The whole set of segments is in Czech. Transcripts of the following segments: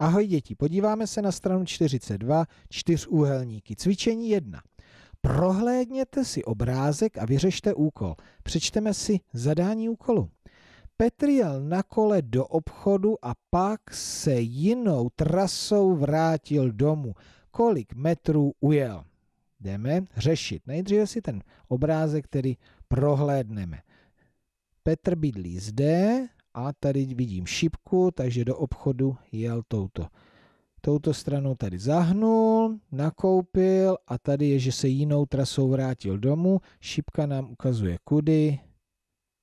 Ahoj děti, podíváme se na stranu 42, čtyřúhelníky. Cvičení 1. Prohlédněte si obrázek a vyřešte úkol. Přečteme si zadání úkolu. Petr jel na kole do obchodu a pak se jinou trasou vrátil domů. Kolik metrů ujel? Jdeme řešit. Nejdříve si ten obrázek, který prohlédneme. Petr bydlí zde, a tady vidím šipku, takže do obchodu jel touto. Touto stranou tady zahnul, nakoupil a tady je, že se jinou trasou vrátil domů. Šipka nám ukazuje kudy.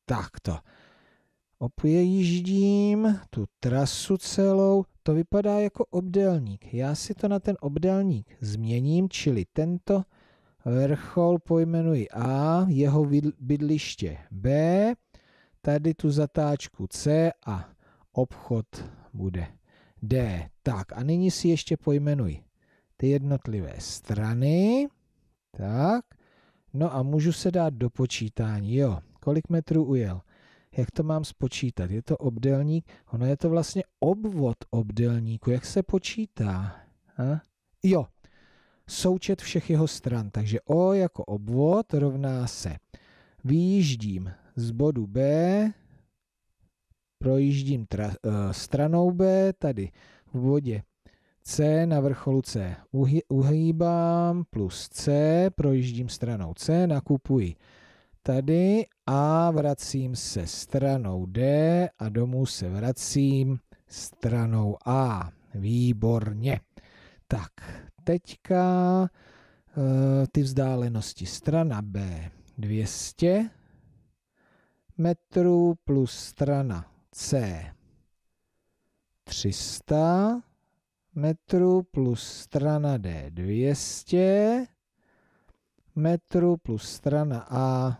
Takto. Opějíždím tu trasu celou. To vypadá jako obdelník. Já si to na ten obdelník změním, čili tento Vrchol pojmenuji A, jeho bydliště B, tady tu zatáčku C a obchod bude D. Tak a nyní si ještě pojmenuj. ty jednotlivé strany. Tak. No a můžu se dát do počítání. Jo, kolik metrů ujel? Jak to mám spočítat? Je to obdelník? Ono je to vlastně obvod obdelníku. Jak se počítá? A? Jo, součet všech jeho stran. Takže O jako obvod rovná se Vyjíždím z bodu B, projíždím tra, eh, stranou B, tady v bodě C na vrcholu C uhýbám plus C, projíždím stranou C, nakupuji tady a vracím se stranou D a domů se vracím stranou A. Výborně. Tak, teďka e, ty vzdálenosti. Strana B. 200 metrů plus strana C 300 metrů plus strana D 200 metrů plus strana A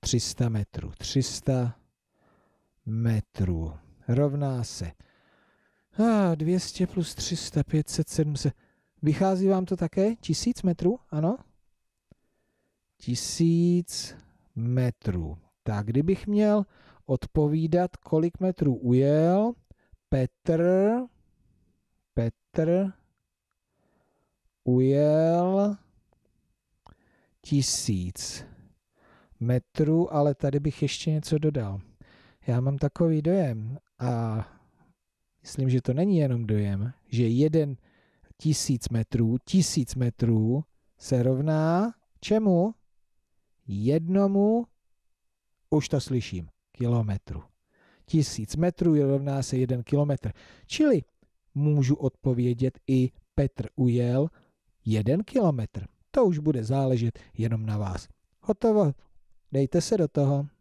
300 metrů. 300 metrů rovná se ah, 200 plus 300, 500, 700. Vychází vám to také? 1000 metrů? Ano? tisíc metrů. Tak kdybych měl odpovídat, kolik metrů ujel, Petr, Petr ujel tisíc metrů, ale tady bych ještě něco dodal. Já mám takový dojem a myslím, že to není jenom dojem, že jeden tisíc metrů, tisíc metrů se rovná čemu? jednomu, už to slyším, kilometru. Tisíc metrů je rovná se jeden kilometr. Čili můžu odpovědět i Petr ujel jeden kilometr. To už bude záležet jenom na vás. Hotovo, dejte se do toho.